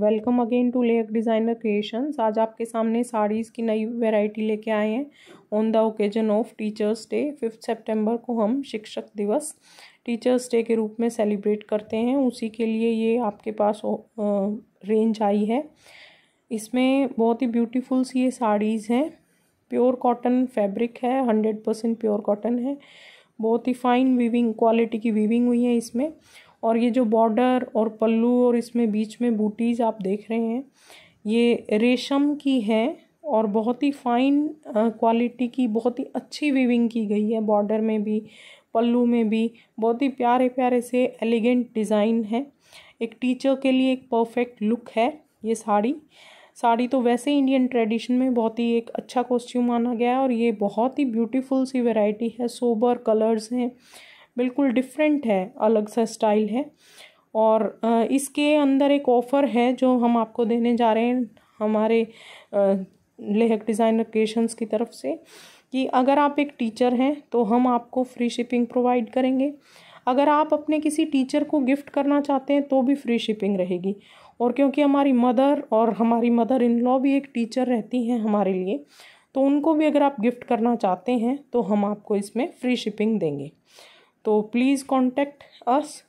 welcome again to lake designer creations आज आपके सामने साड़ीज़ की नई वैरायटी लेके आए हैं on the occasion of teachers day fifth सितंबर को हम शिक्षक दिवस टीचर्स डे के रूप में सेलिब्रेट करते हैं उसी के लिए ये आपके पास रेंज आई है इसमें बहुत ही ब्यूटीफुल सी ये साड़ीज़ हैं प्योर कॉटन फैब्रिक है हंड्रेड परसेंट प्योर कॉटन है बहुत ही फाइन वीविंग क्वालिटी की वीविंग हुई है इसमें और ये जो बॉर्डर और पल्लू और इसमें बीच में बूटीज़ आप देख रहे हैं ये रेशम की है और बहुत ही फाइन क्वालिटी की बहुत ही अच्छी वीविंग की गई है बॉर्डर में भी पल्लू में भी बहुत ही प्यारे प्यारे से एलिगेंट डिज़ाइन है एक टीचर के लिए एक परफेक्ट लुक है ये साड़ी साड़ी तो वैसे इंडियन ट्रेडिशन में बहुत ही एक अच्छा कॉस्ट्यूम माना गया है और ये बहुत ही ब्यूटीफुल सी वैरायटी है सोबर कलर्स हैं बिल्कुल डिफरेंट है अलग सा स्टाइल है और इसके अंदर एक ऑफ़र है जो हम आपको देने जा रहे हैं हमारे लेहक डिज़ाइन लोकेशंस की तरफ से कि अगर आप एक टीचर हैं तो हम आपको फ्री शिपिंग प्रोवाइड करेंगे अगर आप अपने किसी टीचर को गिफ्ट करना चाहते हैं तो भी फ्री शिपिंग रहेगी और क्योंकि हमारी मदर और हमारी मदर इन लॉ भी एक टीचर रहती हैं हमारे लिए तो उनको भी अगर आप गिफ्ट करना चाहते हैं तो हम आपको इसमें फ्री शिपिंग देंगे So please contact us